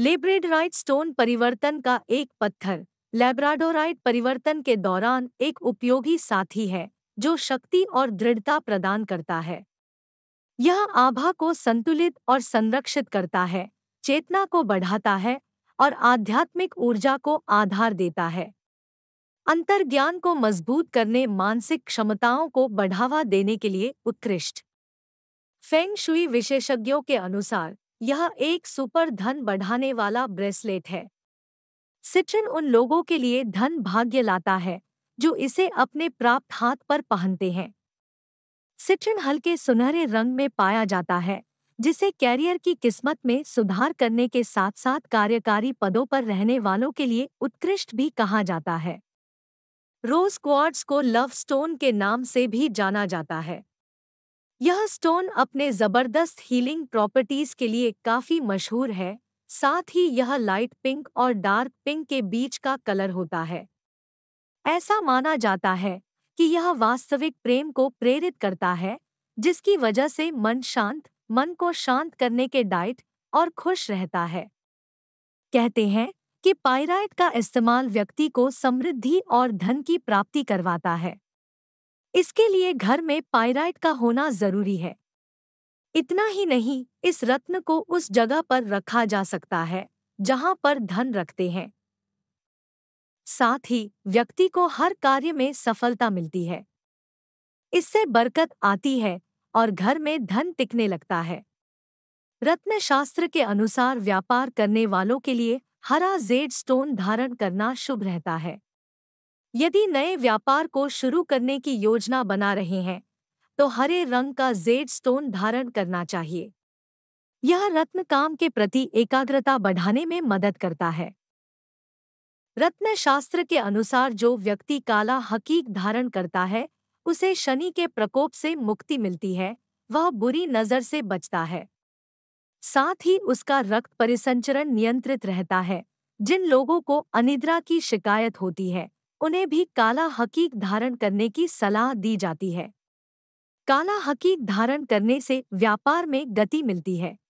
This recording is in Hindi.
लेब्रेडराइट स्टोन परिवर्तन का एक पत्थर लेब्राडोराइट परिवर्तन के दौरान एक उपयोगी साथी है जो शक्ति और दृढ़ता प्रदान करता है यह आभा को संतुलित और संरक्षित करता है चेतना को बढ़ाता है और आध्यात्मिक ऊर्जा को आधार देता है अंतर्ज्ञान को मजबूत करने मानसिक क्षमताओं को बढ़ावा देने के लिए उत्कृष्ट फेंग शुई विशेषज्ञों के अनुसार यह एक सुपर धन बढ़ाने वाला ब्रेसलेट है सिट्रन उन लोगों के लिए धन भाग्य लाता है जो इसे अपने प्राप्त हाथ पर पहनते हैं सिट्रन हल्के सुनहरे रंग में पाया जाता है जिसे कैरियर की किस्मत में सुधार करने के साथ साथ कार्यकारी पदों पर रहने वालों के लिए उत्कृष्ट भी कहा जाता है रोज क्वार्ट्स को लव स्टोन के नाम से भी जाना जाता है यह स्टोन अपने ज़बरदस्त हीलिंग प्रॉपर्टीज़ के लिए काफ़ी मशहूर है साथ ही यह लाइट पिंक और डार्क पिंक के बीच का कलर होता है ऐसा माना जाता है कि यह वास्तविक प्रेम को प्रेरित करता है जिसकी वजह से मन शांत मन को शांत करने के डाइट और खुश रहता है कहते हैं कि पायराइट का इस्तेमाल व्यक्ति को समृद्धि और धन की प्राप्ति करवाता है इसके लिए घर में पाइराइट का होना जरूरी है इतना ही नहीं इस रत्न को उस जगह पर रखा जा सकता है जहां पर धन रखते हैं साथ ही व्यक्ति को हर कार्य में सफलता मिलती है इससे बरकत आती है और घर में धन टिकने लगता है रत्न शास्त्र के अनुसार व्यापार करने वालों के लिए हरा जेड स्टोन धारण करना शुभ रहता है यदि नए व्यापार को शुरू करने की योजना बना रहे हैं तो हरे रंग का जेड स्टोन धारण करना चाहिए यह रत्न काम के प्रति एकाग्रता बढ़ाने में मदद करता है रत्न शास्त्र के अनुसार जो व्यक्ति काला हकीक धारण करता है उसे शनि के प्रकोप से मुक्ति मिलती है वह बुरी नजर से बचता है साथ ही उसका रक्त परिसंचरण नियंत्रित रहता है जिन लोगों को अनिद्रा की शिकायत होती है उन्हें भी काला हकीक धारण करने की सलाह दी जाती है काला हकीक धारण करने से व्यापार में गति मिलती है